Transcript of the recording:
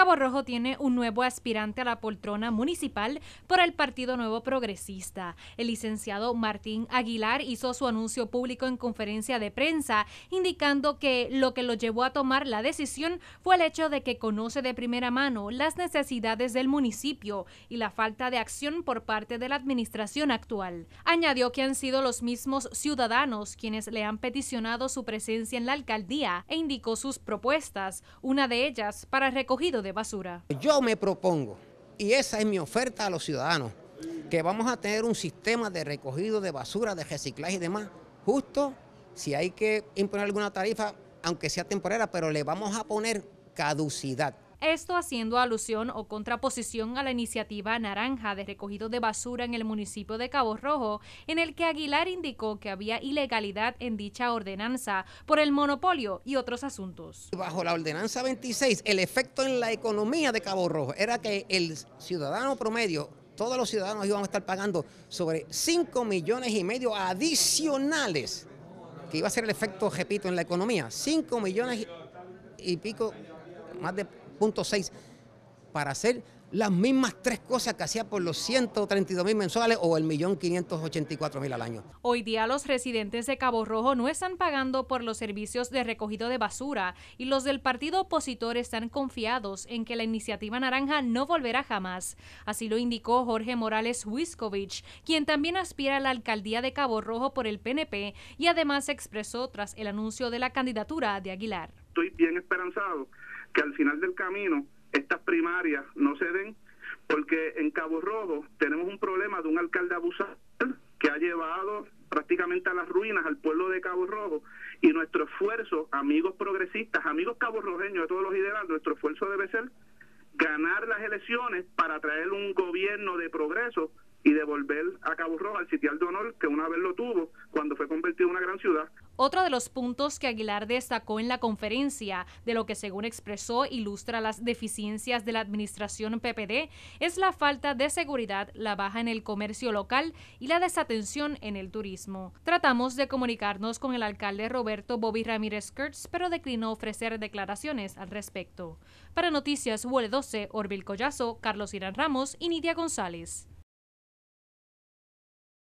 Cabo Rojo tiene un nuevo aspirante a la poltrona municipal por el Partido Nuevo Progresista. El licenciado Martín Aguilar hizo su anuncio público en conferencia de prensa, indicando que lo que lo llevó a tomar la decisión fue el hecho de que conoce de primera mano las necesidades del municipio y la falta de acción por parte de la administración actual. Añadió que han sido los mismos ciudadanos quienes le han peticionado su presencia en la alcaldía e indicó sus propuestas, una de ellas para recogido de basura. Yo me propongo, y esa es mi oferta a los ciudadanos, que vamos a tener un sistema de recogido de basura, de reciclaje y demás, justo si hay que imponer alguna tarifa, aunque sea temporera, pero le vamos a poner caducidad. Esto haciendo alusión o contraposición a la iniciativa naranja de recogido de basura en el municipio de Cabo Rojo, en el que Aguilar indicó que había ilegalidad en dicha ordenanza por el monopolio y otros asuntos. Bajo la ordenanza 26, el efecto en la economía de Cabo Rojo era que el ciudadano promedio todos los ciudadanos iban a estar pagando sobre 5 millones y medio adicionales, que iba a ser el efecto, repito, en la economía, 5 millones y pico, más de 6 para hacer las mismas tres cosas que hacía por los 132 mil mensuales o el millón 584 mil al año. Hoy día los residentes de Cabo Rojo no están pagando por los servicios de recogido de basura y los del partido opositor están confiados en que la iniciativa naranja no volverá jamás. Así lo indicó Jorge Morales Wiskovich, quien también aspira a la alcaldía de Cabo Rojo por el PNP y además expresó tras el anuncio de la candidatura de Aguilar. Estoy bien esperanzado que al final del camino estas primarias no se den, porque en Cabo Rojo tenemos un problema de un alcalde abusador que ha llevado prácticamente a las ruinas al pueblo de Cabo Rojo y nuestro esfuerzo, amigos progresistas, amigos caborrojeños de todos los ideales, nuestro esfuerzo debe ser ganar las elecciones para traer un gobierno de progreso y devolver a Cabo Rojo al sitial de honor que una vez lo tuvo cuando fue convertido en una gran ciudad. Otro de los puntos que Aguilar destacó en la conferencia, de lo que según expresó ilustra las deficiencias de la administración PPD, es la falta de seguridad, la baja en el comercio local y la desatención en el turismo. Tratamos de comunicarnos con el alcalde Roberto Bobby Ramírez Kurtz, pero declinó ofrecer declaraciones al respecto. Para Noticias UL12, Orville Collazo, Carlos Irán Ramos y Nidia González.